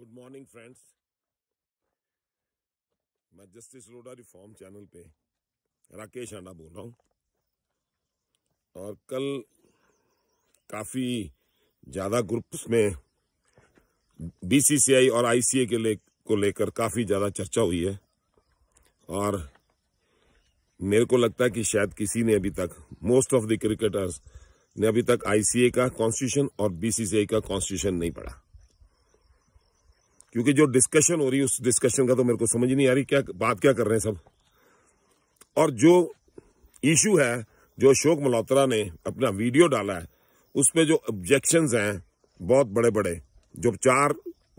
good morning friends मैं justice Lodha reform channel पे राकेश आंडा बोल रहा हूँ और कल काफ़ी ज़्यादा ग्रुप्स में बीसीसीआई और आईसीए के ले को लेकर काफ़ी ज़्यादा चर्चा हुई है और मेरे को लगता है कि शायद किसी ने अभी तक मोस्ट ऑफ द क्रिकेटर्स ने अभी तक आईसीए का कॉन्स्टिट्यूशन और बीसीसीआई का कॉन्स्टिट्यूशन नहीं पढ़ा क्योंकि जो डिस्कशन हो रही है उस डिस्कशन का तो मेरे को समझ नहीं आ रही क्या बात क्या कर रहे हैं सब और जो इशू है जो अशोक मल्होत्रा ने अपना वीडियो डाला है उसमें जो ऑब्जेक्शन हैं बहुत बड़े बड़े जो चार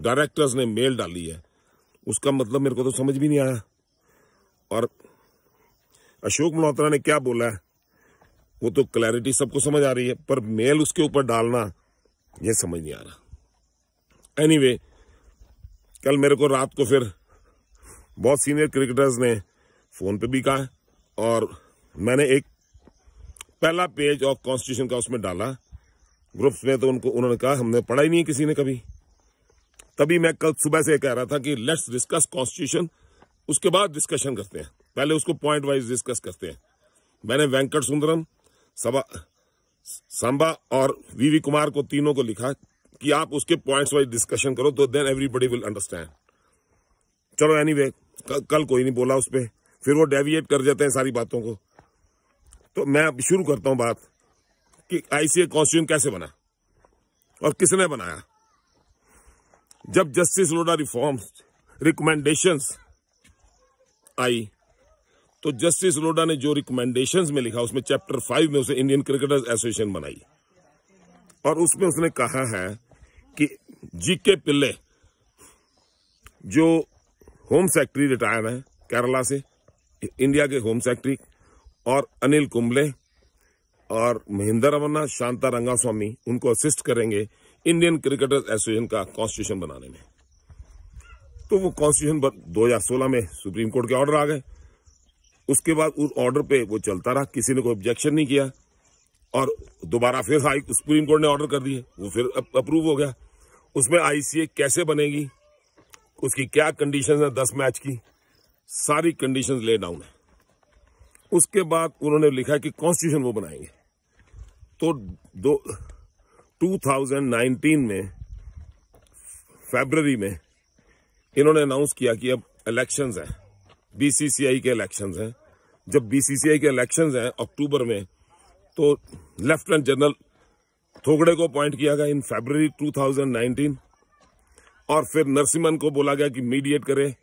डायरेक्टर्स ने मेल डाली है उसका मतलब मेरे को तो समझ भी नहीं आया और अशोक मल्होत्रा ने क्या बोला है वो तो क्लैरिटी सबको समझ आ रही है पर मेल उसके ऊपर डालना ये समझ नहीं आ रहा एनीवे anyway, कल मेरे को रात को फिर बहुत सीनियर क्रिकेटर्स ने फ़ोन पे भी कहा और मैंने एक पहला पेज ऑफ कॉन्स्टिट्यूशन का उसमें डाला ग्रुप्स में तो उनको उन्होंने कहा हमने पढ़ा ही नहीं किसी ने कभी तभी मैं कल सुबह से कह रहा था कि लेट्स डिस्कस कॉन्स्टिट्यूशन उसके बाद डिस्कशन करते हैं पहले उसको पॉइंट वाइज डिस्कस करते हैं मैंने वेंकट सुंदरम सभा सांबा और वीवी कुमार को तीनों को लिखा कि आप उसके पॉइंट्स वाइज डिस्कशन करो तो देन एवरीबडी विल अंडरस्टैंड चलो एनी anyway, कल, कल कोई नहीं बोला उस पर फिर वो डेविएट कर जाते हैं सारी बातों को तो मैं अब शुरू करता हूं बात कि आईसीए कॉन्स्टिट्यूशन कैसे बना और किसने बनाया जब जस्टिस लोडा रिफॉर्म्स रिकमेंडेशंस आई तो जस्टिस लोडा ने जो रिकमेंडेशंस में लिखा उसमें चैप्टर फाइव में उसे इंडियन क्रिकेटर्स एसोसिएशन बनाई और उसमें उसने कहा है कि जीके पिल्ले जो होम सेक्रेटरी रिटायर हैं केरला से इंडिया के होम सेक्रेटरी और अनिल कुंबले और महिंदर रमन्ना शांता रंगास्वामी उनको असिस्ट करेंगे इंडियन क्रिकेटर्स एसोसिएशन का कॉन्स्टिट्यूशन बनाने में तो वो कॉन्स्टिट्यूशन दो हजार सोलह में सुप्रीम कोर्ट के ऑर्डर आ गए उसके बाद उस ऑर्डर पे वो चलता रहा किसी ने कोई ऑब्जेक्शन नहीं किया और दोबारा फिर हाई सुप्रीम कोर्ट ने ऑर्डर कर दिए वो फिर अप्रूव हो गया उसमें आईसीए कैसे बनेगी उसकी क्या कंडीशन है दस मैच की सारी कंडीशन ले डाउन है उसके बाद उन्होंने लिखा कि कॉन्स्टिट्यूशन वो बनाएंगे तो दो 2019 में फरवरी में इन्होंने अनाउंस किया कि अब इलेक्शंस हैं बीसीसीआई के इलेक्शंस हैं जब बीसीसीआई के इलेक्शंस हैं अक्टूबर में तो लेफ्टिनेंट जनरल थोकड़े को अपॉइंट किया गया इन फेबररी 2019 और फिर नरसिम्हन को बोला गया कि मीडिएट करे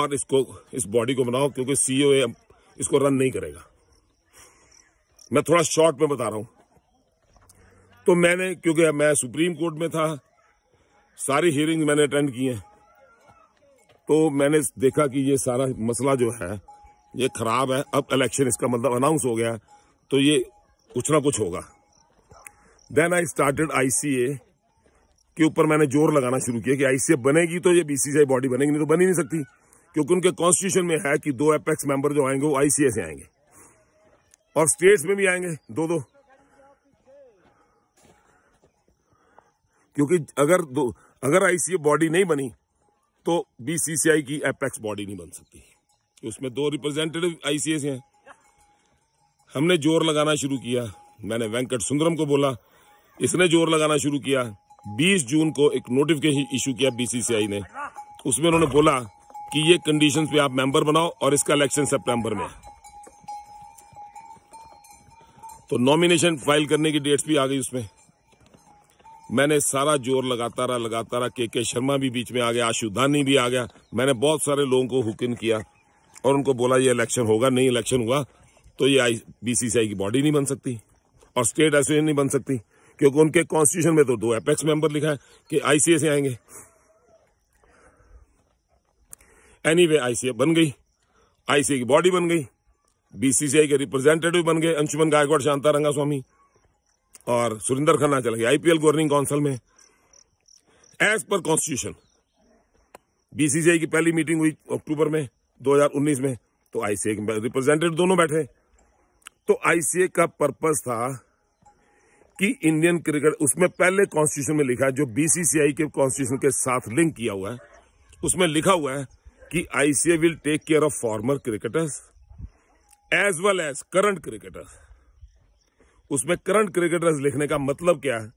और इसको इस बॉडी को बनाओ क्योंकि सीओ e इसको रन नहीं करेगा मैं थोड़ा शॉर्ट में बता रहा हूं तो मैंने क्योंकि मैं सुप्रीम कोर्ट में था सारी हियरिंग मैंने अटेंड की हैं तो मैंने देखा कि ये सारा मसला जो है ये खराब है अब इलेक्शन इसका मतलब अनाउंस हो गया तो ये कुछ ना कुछ होगा देन आई स्टार्टेड आईसीए के ऊपर मैंने जोर लगाना शुरू किया कि आईसीए बनेगी तो ये बीसीसीआई बॉडी बनेगी नहीं तो बनी नहीं सकती क्योंकि उनके कॉन्स्टिट्यूशन में है कि दो एपेक्स मेंबर जो आएंगे वो आईसीए से आएंगे और स्टेट्स में भी आएंगे दो दो क्योंकि अगर दो अगर आईसीए बॉडी नहीं बनी तो बीसीसीआई की एपेक्स बॉडी नहीं बन सकती उसमें दो रिप्रेजेंटेटिव आईसीए से हैं हमने जोर लगाना शुरू किया मैंने वेंकट सुंदरम को बोला इसने जोर लगाना शुरू किया 20 जून को एक नोटिफिकेशन इशू किया बीसीसीआई ने उसमें उन्होंने बोला कि ये कंडीशन पे आप मेंबर बनाओ और इसका इलेक्शन सितंबर में तो नॉमिनेशन फाइल करने की डेट्स भी आ गई उसमें मैंने सारा जोर लगाता रहा लगाता रहा के के शर्मा भी बीच में आ गया आशुधानी भी आ गया मैंने बहुत सारे लोगों को हुक्म किया और उनको बोला ये इलेक्शन होगा नहीं इलेक्शन हुआ तो ये बीसीसीआई की बॉडी नहीं बन सकती और स्टेट एसोसिएशन नहीं बन सकती क्योंकि उनके कॉन्स्टिट्यूशन में तो दो एपेक्स मेंबर लिखा है कि आईसीए से आएंगे एनी वे आईसीए बन गई आईसीए की बॉडी बन गई बीसीसीआई के रिप्रेजेंटेटिव बन गए अंशुमन गायकवाड़ शांता रंगा स्वामी और सुरेंद्र खन्ना चले गए आईपीएल गवर्निंग काउंसिल में एज पर कॉन्स्टिट्यूशन बीसीसीआई की पहली मीटिंग हुई अक्टूबर में 2019 में तो आईसीए के रिप्रेजेंटेटिव दोनों बैठे तो आईसीए का पर्पज था कि इंडियन क्रिकेट उसमें पहले कॉन्स्टिट्यूशन में लिखा है जो बीसीसीआई के कॉन्स्टिट्यूशन के साथ लिंक किया हुआ है उसमें लिखा हुआ है कि ICA will take care of former cricketers as well as current cricketers उसमें करंट क्रिकेटर्स लिखने का मतलब क्या है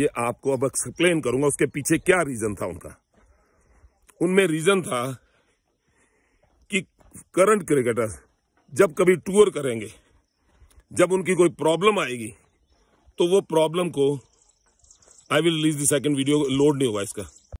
ये आपको अब एक्सप्लेन करूंगा उसके पीछे क्या रीजन था उनका उनमें रीजन था कि करंट क्रिकेटर्स जब कभी टूर करेंगे जब उनकी कोई प्रॉब्लम आएगी तो वो प्रॉब्लम को I will release the second video load नहीं हुआ इसका